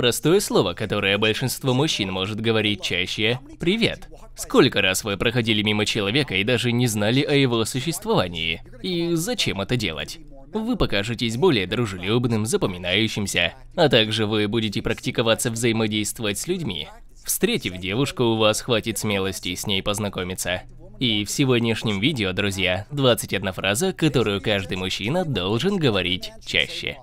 Простое слово, которое большинство мужчин может говорить чаще – «привет». Сколько раз вы проходили мимо человека и даже не знали о его существовании? И зачем это делать? Вы покажетесь более дружелюбным, запоминающимся, а также вы будете практиковаться взаимодействовать с людьми. Встретив девушку, у вас хватит смелости с ней познакомиться. И в сегодняшнем видео, друзья, 21 фраза, которую каждый мужчина должен говорить чаще.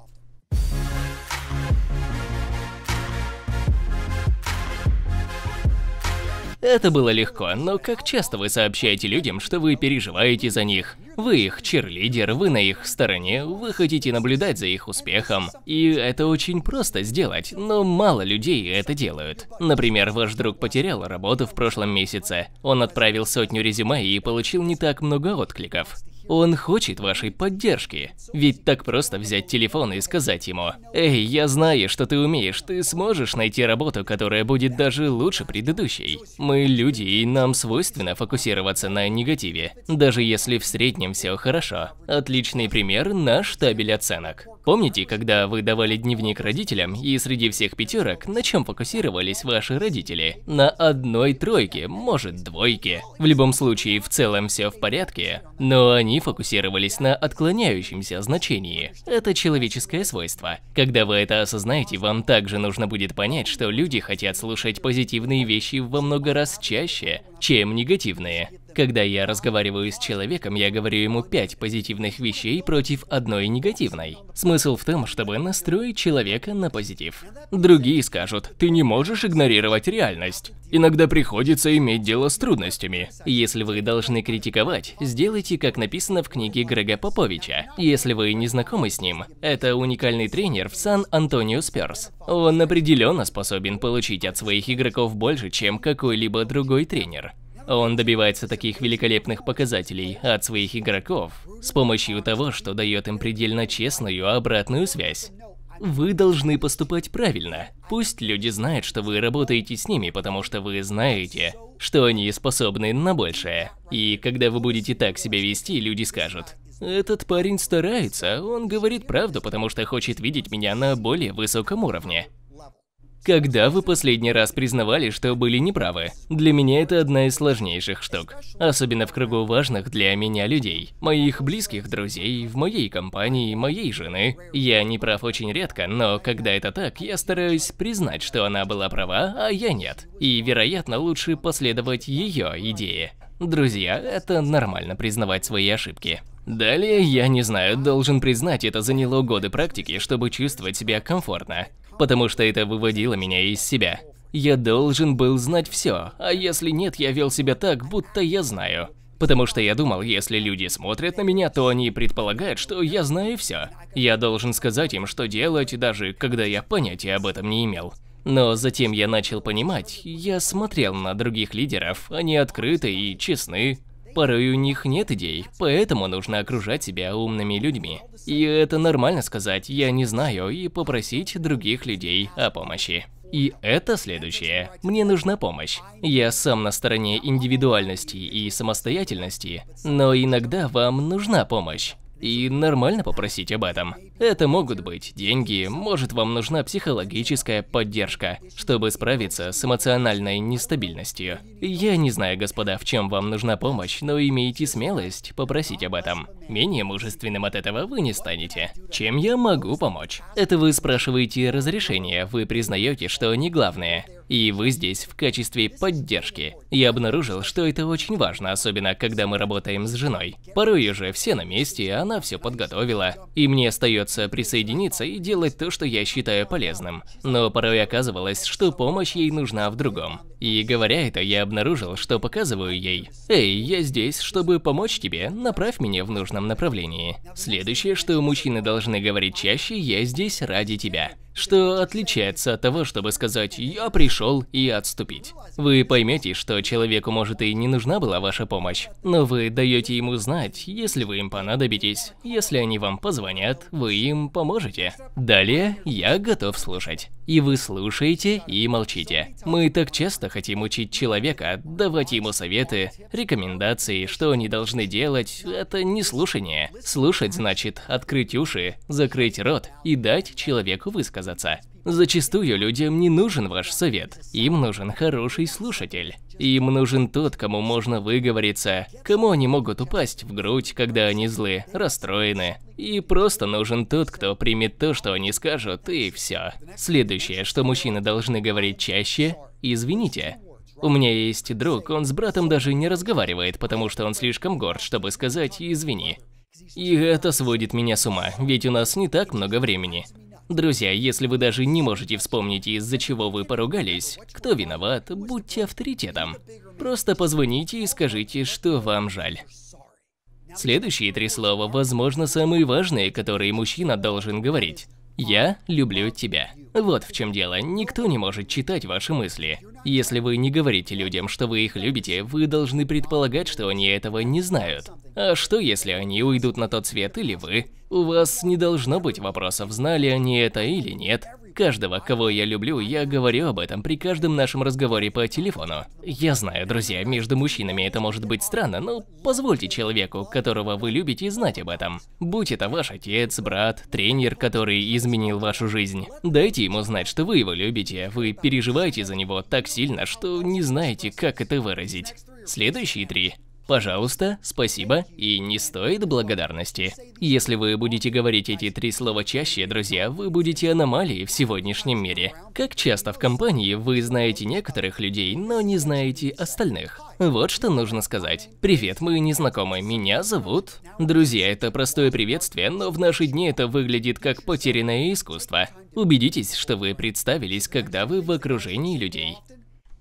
Это было легко, но как часто вы сообщаете людям, что вы переживаете за них? Вы их черлидер, вы на их стороне, вы хотите наблюдать за их успехом. И это очень просто сделать, но мало людей это делают. Например, ваш друг потерял работу в прошлом месяце. Он отправил сотню резюме и получил не так много откликов. Он хочет вашей поддержки. Ведь так просто взять телефон и сказать ему, «Эй, я знаю, что ты умеешь, ты сможешь найти работу, которая будет даже лучше предыдущей». Мы люди, и нам свойственно фокусироваться на негативе, даже если в среднем все хорошо. Отличный пример – наш табель оценок. Помните, когда вы давали дневник родителям, и среди всех пятерок на чем фокусировались ваши родители? На одной тройке, может двойке. В любом случае, в целом все в порядке, но они они фокусировались на отклоняющемся значении. Это человеческое свойство. Когда вы это осознаете, вам также нужно будет понять, что люди хотят слушать позитивные вещи во много раз чаще, чем негативные. Когда я разговариваю с человеком, я говорю ему пять позитивных вещей против одной негативной. Смысл в том, чтобы настроить человека на позитив. Другие скажут, ты не можешь игнорировать реальность. Иногда приходится иметь дело с трудностями. Если вы должны критиковать, сделайте, как написано в книге Грега Поповича. Если вы не знакомы с ним, это уникальный тренер в Сан-Антонио Сперс. Он определенно способен получить от своих игроков больше, чем какой-либо другой тренер. Он добивается таких великолепных показателей от своих игроков с помощью того, что дает им предельно честную обратную связь. Вы должны поступать правильно. Пусть люди знают, что вы работаете с ними, потому что вы знаете, что они способны на большее. И когда вы будете так себя вести, люди скажут, этот парень старается, он говорит правду, потому что хочет видеть меня на более высоком уровне. Когда вы последний раз признавали, что были неправы? Для меня это одна из сложнейших штук. Особенно в кругу важных для меня людей. Моих близких друзей, в моей компании, моей жены. Я не прав очень редко, но когда это так, я стараюсь признать, что она была права, а я нет. И, вероятно, лучше последовать ее идее. Друзья, это нормально признавать свои ошибки. Далее, я не знаю, должен признать, это заняло годы практики, чтобы чувствовать себя комфортно потому что это выводило меня из себя. Я должен был знать все, а если нет, я вел себя так, будто я знаю. Потому что я думал, если люди смотрят на меня, то они предполагают, что я знаю все. Я должен сказать им, что делать, даже когда я понятия об этом не имел. Но затем я начал понимать, я смотрел на других лидеров, они открыты и честны, Порой у них нет идей, поэтому нужно окружать себя умными людьми. И это нормально сказать «я не знаю» и попросить других людей о помощи. И это следующее. Мне нужна помощь. Я сам на стороне индивидуальности и самостоятельности, но иногда вам нужна помощь. И нормально попросить об этом. Это могут быть деньги, может вам нужна психологическая поддержка, чтобы справиться с эмоциональной нестабильностью. Я не знаю, господа, в чем вам нужна помощь, но имейте смелость попросить об этом. Менее мужественным от этого вы не станете. Чем я могу помочь? Это вы спрашиваете разрешение, вы признаете, что они главные и вы здесь в качестве поддержки. Я обнаружил, что это очень важно, особенно когда мы работаем с женой. Порой уже все на месте, и она все подготовила, и мне остается присоединиться и делать то, что я считаю полезным. Но порой оказывалось, что помощь ей нужна в другом. И говоря это, я обнаружил, что показываю ей. «Эй, я здесь, чтобы помочь тебе, направь меня в нужном направлении». Следующее, что мужчины должны говорить чаще, «Я здесь ради тебя» что отличается от того, чтобы сказать «я пришел» и отступить. Вы поймете, что человеку может и не нужна была ваша помощь, но вы даете ему знать, если вы им понадобитесь, если они вам позвонят, вы им поможете. Далее я готов слушать. И вы слушаете и молчите. Мы так часто хотим учить человека, давать ему советы, рекомендации, что они должны делать, это не слушание. Слушать значит открыть уши, закрыть рот и дать человеку высказать высказаться. Зачастую людям не нужен ваш совет, им нужен хороший слушатель. Им нужен тот, кому можно выговориться, кому они могут упасть в грудь, когда они злы, расстроены. И просто нужен тот, кто примет то, что они скажут, и все. Следующее, что мужчины должны говорить чаще – «извините». У меня есть друг, он с братом даже не разговаривает, потому что он слишком горд, чтобы сказать «извини». И это сводит меня с ума, ведь у нас не так много времени. Друзья, если вы даже не можете вспомнить, из-за чего вы поругались, кто виноват, будьте авторитетом. Просто позвоните и скажите, что вам жаль. Следующие три слова, возможно, самые важные, которые мужчина должен говорить. «Я люблю тебя». Вот в чем дело, никто не может читать ваши мысли. Если вы не говорите людям, что вы их любите, вы должны предполагать, что они этого не знают. А что, если они уйдут на тот свет или вы? У вас не должно быть вопросов, знали они это или нет каждого, кого я люблю, я говорю об этом при каждом нашем разговоре по телефону. Я знаю, друзья, между мужчинами это может быть странно, но позвольте человеку, которого вы любите, знать об этом. Будь это ваш отец, брат, тренер, который изменил вашу жизнь. Дайте ему знать, что вы его любите, вы переживаете за него так сильно, что не знаете, как это выразить. Следующие три пожалуйста, спасибо и не стоит благодарности. Если вы будете говорить эти три слова чаще, друзья, вы будете аномалией в сегодняшнем мире. Как часто в компании вы знаете некоторых людей, но не знаете остальных? Вот что нужно сказать. Привет, мы не меня зовут... Друзья, это простое приветствие, но в наши дни это выглядит как потерянное искусство. Убедитесь, что вы представились, когда вы в окружении людей.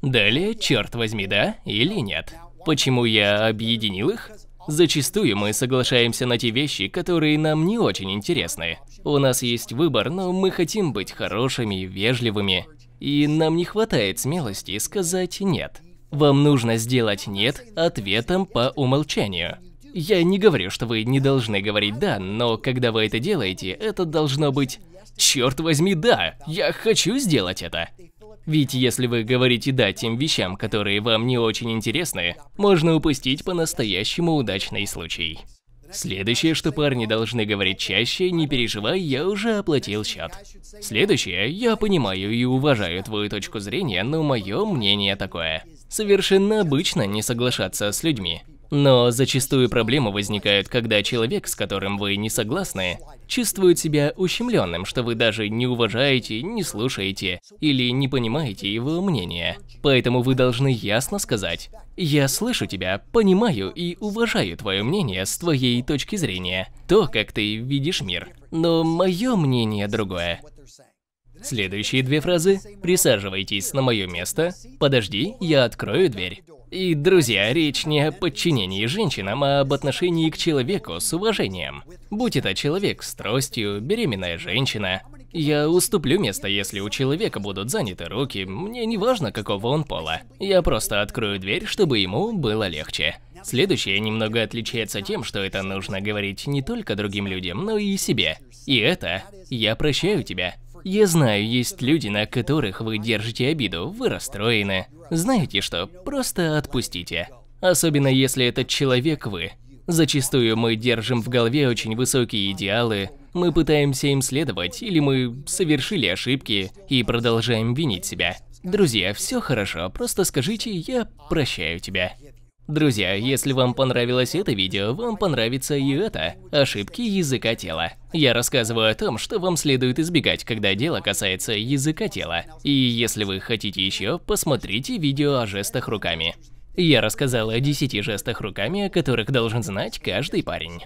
Далее, черт возьми, да или нет. Почему я объединил их? Зачастую мы соглашаемся на те вещи, которые нам не очень интересны. У нас есть выбор, но мы хотим быть хорошими, и вежливыми. И нам не хватает смелости сказать «нет». Вам нужно сделать «нет» ответом по умолчанию. Я не говорю, что вы не должны говорить «да», но когда вы это делаете, это должно быть Черт возьми, да, я хочу сделать это. Ведь если вы говорите «да» тем вещам, которые вам не очень интересны, можно упустить по-настоящему удачный случай. Следующее, что парни должны говорить чаще, не переживай, я уже оплатил счет. Следующее, я понимаю и уважаю твою точку зрения, но мое мнение такое. Совершенно обычно не соглашаться с людьми. Но зачастую проблемы возникают, когда человек, с которым вы не согласны, чувствует себя ущемленным, что вы даже не уважаете, не слушаете или не понимаете его мнение. Поэтому вы должны ясно сказать «Я слышу тебя, понимаю и уважаю твое мнение с твоей точки зрения, то, как ты видишь мир, но мое мнение другое». Следующие две фразы «присаживайтесь на мое место», «подожди, я открою дверь». И, друзья, речь не о подчинении женщинам, а об отношении к человеку с уважением. Будь это человек с тростью, беременная женщина. Я уступлю место, если у человека будут заняты руки, мне не важно, какого он пола. Я просто открою дверь, чтобы ему было легче. Следующее немного отличается тем, что это нужно говорить не только другим людям, но и себе. И это «я прощаю тебя». Я знаю, есть люди, на которых вы держите обиду, вы расстроены. Знаете что, просто отпустите. Особенно если этот человек вы. Зачастую мы держим в голове очень высокие идеалы, мы пытаемся им следовать, или мы совершили ошибки и продолжаем винить себя. Друзья, все хорошо, просто скажите «я прощаю тебя». Друзья, если вам понравилось это видео, вам понравится и это – ошибки языка тела. Я рассказываю о том, что вам следует избегать, когда дело касается языка тела. И если вы хотите еще, посмотрите видео о жестах руками. Я рассказал о 10 жестах руками, о которых должен знать каждый парень.